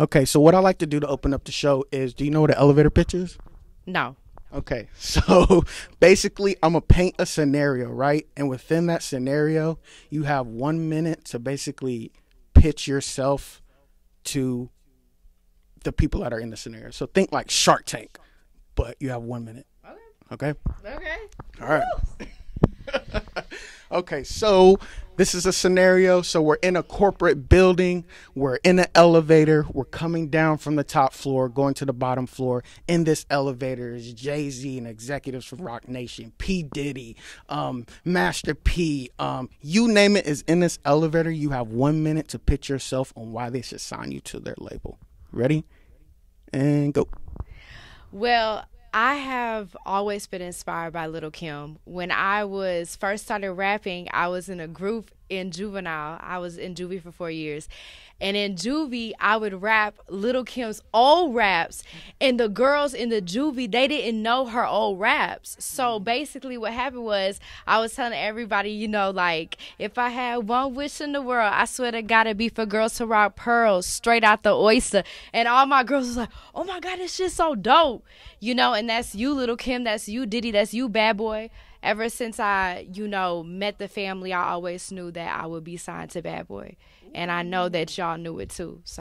Okay, so what I like to do to open up the show is do you know what an elevator pitch is? No. Okay, so basically, I'm gonna paint a scenario, right? And within that scenario, you have one minute to basically pitch yourself to the people that are in the scenario. So think like Shark Tank, but you have one minute. Okay. Okay. Okay. All right. Okay, so this is a scenario. So we're in a corporate building, we're in an elevator, we're coming down from the top floor, going to the bottom floor. In this elevator is Jay Z and executives from Rock Nation, P. Diddy, um, Master P, um, you name it is in this elevator. You have one minute to pitch yourself on why they should sign you to their label. Ready? And go. Well, I have always been inspired by Little Kim. When I was first started rapping, I was in a group in juvenile. I was in juvie for four years. And in juvie, I would rap Little Kim's old raps. And the girls in the juvie, they didn't know her old raps. So mm-hmm. basically, what happened was I was telling everybody, you know, like, if I had one wish in the world, I swear to God, it'd be for girls to rock pearls straight out the oyster. And all my girls was like, oh my God, this shit's so dope. You know, and that's you, Little Kim. That's you, Diddy. That's you, Bad Boy ever since I, you know, met the family, I always knew that I would be signed to Bad Boy. And I know that y'all knew it too. So